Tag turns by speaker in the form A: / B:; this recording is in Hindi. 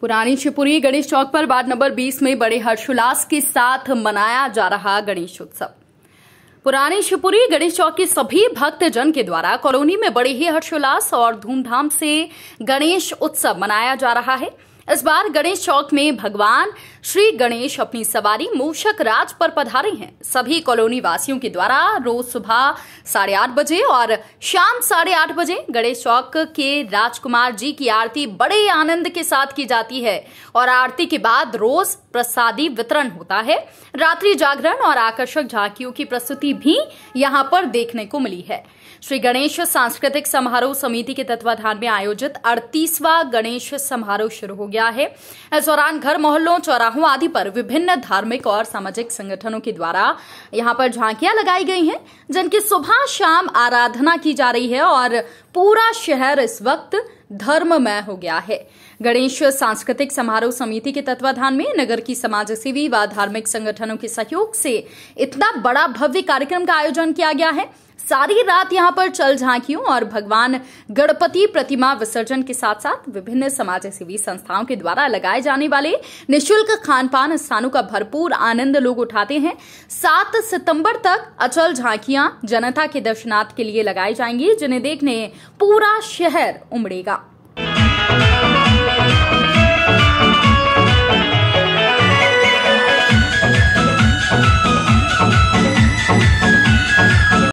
A: पुरानी शिवपुरी गणेश चौक पर वार्ड नंबर 20 में बड़े हर्षोल्लास के साथ मनाया जा रहा गणेश उत्सव पुरानी शिवपुरी गणेश चौक के सभी भक्त जन के द्वारा कॉलोनी में बड़े ही हर्षोल्लास और धूमधाम से गणेश उत्सव मनाया जा रहा है इस बार गणेश चौक में भगवान श्री गणेश अपनी सवारी मूषक राज पर पधारे हैं सभी कॉलोनी वासियों के द्वारा रोज सुबह साढ़े आठ बजे और शाम साढ़े आठ बजे गणेश चौक के राजकुमार जी की आरती बड़े आनंद के साथ की जाती है और आरती के बाद रोज प्रसादी वितरण होता है रात्रि जागरण और आकर्षक झांकियों की प्रस्तुति भी यहाँ पर देखने को मिली है श्री गणेश सांस्कृतिक समारोह समिति के तत्वाधान में आयोजित अड़तीसवा गणेश समारोह शुरू हो गया किया है इस दौरान घर मोहल्लों चौराहों आदि पर विभिन्न धार्मिक और सामाजिक संगठनों के द्वारा यहाँ पर झांकियां लगाई गई हैं जिनकी सुबह शाम आराधना की जा रही है और पूरा शहर इस वक्त धर्ममय हो गया है गणेश सांस्कृतिक समारोह समिति के तत्वाधान में नगर की समाज सेवी व धार्मिक संगठनों के सहयोग से इतना बड़ा भव्य कार्यक्रम का आयोजन किया गया है सारी रात यहां पर चल झांकियों और भगवान गणपति प्रतिमा विसर्जन के साथ साथ विभिन्न समाज सेवी संस्थाओं के द्वारा लगाए जाने वाले निशुल्क खान पान स्थानों का भरपूर आनंद लोग उठाते हैं सात सितंबर तक अचल झांकियां जनता के दर्शनार्थ के लिए लगाई जाएंगी जिन्हें देखने पूरा शहर उमड़ेगा Thank you.